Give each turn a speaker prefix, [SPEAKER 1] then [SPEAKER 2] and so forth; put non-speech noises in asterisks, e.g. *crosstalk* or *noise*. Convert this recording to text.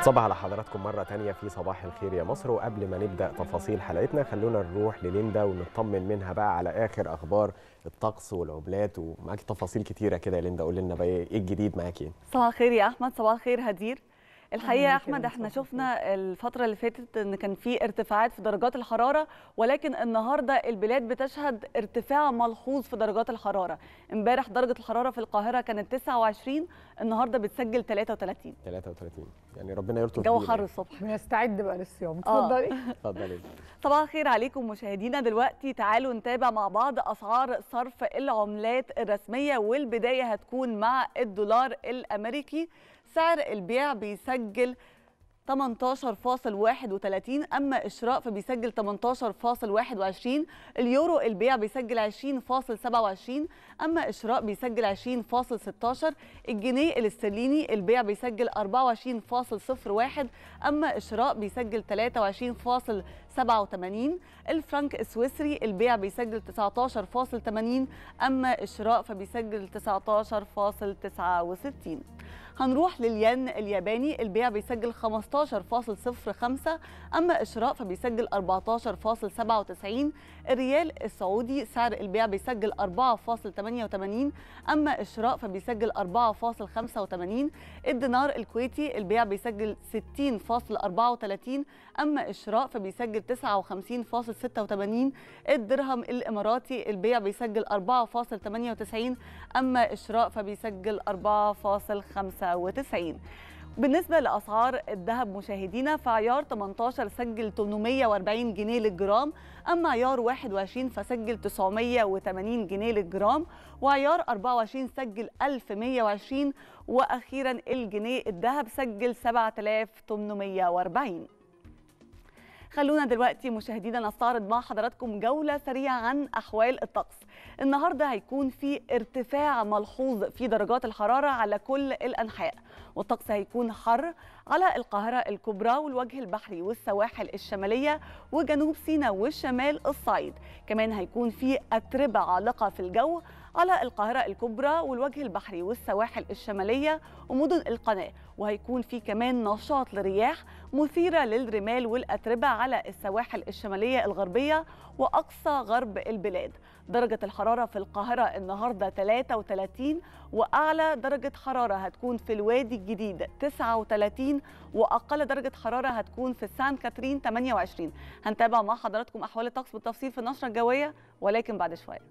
[SPEAKER 1] صباح على حضراتكم مرة تانية في صباح الخير يا مصر وقبل ما نبدأ تفاصيل حلقتنا خلونا نروح لليندا ونطمن منها بقى على آخر أخبار الطقس والعملات ومعاكي تفاصيل كتيرة كده يا ليندا قول لنا بقى إيه الجديد معاكي؟ صباح الخير يا أحمد صباح الخير هدير الحقيقه يا احمد احنا شفنا الفتره اللي فاتت ان كان في ارتفاعات في درجات الحراره ولكن النهارده البلاد بتشهد ارتفاع ملحوظ في درجات الحراره امبارح درجه الحراره في القاهره كانت 29 النهارده بتسجل 33 33 يعني ربنا يرتب الجو حر الصبح بنستعد بقى للصيام آه. اتفضلي *laughs* اتفضلي صباح الخير عليكم مشاهدينا دلوقتي تعالوا نتابع مع بعض اسعار صرف العملات الرسميه والبدايه هتكون مع الدولار الامريكي سعر البيع بيسجل 18.31 اما اشراء فبيسجل 18.21 اليورو البيع بيسجل 20.27 اما اشراء بيسجل 20.16 الجنيه الاسترليني البيع بيسجل 24.01 اما اشراء بيسجل 23.87 الفرنك السويسري البيع بيسجل 19.80 اما اشراء فبيسجل 19.69 هنروح للين الياباني البيع بيسجل 15 16.05 أما إشراء فبيسجل 14.97 الريال السعودي سعر البيع بيسجل 4.88 أما إشراء فبيسجل 4.85 الدينار الكويتي البيع بيسجل 60.34 أما إشراء فبيسجل 59.86 الدرهم الإماراتي البيع بيسجل 4.98 أما إشراء فبيسجل 4.95 بالنسبة لأسعار الذهب مشاهدينا فعيار 18 سجل 840 جنيه للجرام أما عيار 21 فسجل 980 جنيه للجرام وعيار 24 سجل 1120 وأخيرا الجنيه الذهب سجل 7840 خلونا دلوقتي مشاهدينا نستعرض مع حضراتكم جولة سريعة عن أحوال الطقس النهاردة هيكون في ارتفاع ملحوظ في درجات الحرارة على كل الأنحاء والطقس هيكون حر على القاهرة الكبرى والوجه البحري والسواحل الشمالية وجنوب سيناء والشمال الصعيد كمان هيكون في أتربة عالقة في الجو على القاهرة الكبرى والوجه البحري والسواحل الشمالية ومدن القناة وهيكون في كمان نشاط لرياح مثيرة للرمال والأتربة على السواحل الشمالية الغربية وأقصى غرب البلاد درجة الحرارة في القاهرة النهاردة 33 وأعلى درجة حرارة هتكون في الوادي الجديد 39 وأقل درجة حرارة هتكون في سان كاترين 28 هنتابع مع حضراتكم أحوال الطقس بالتفصيل في النشرة الجوية ولكن بعد شوية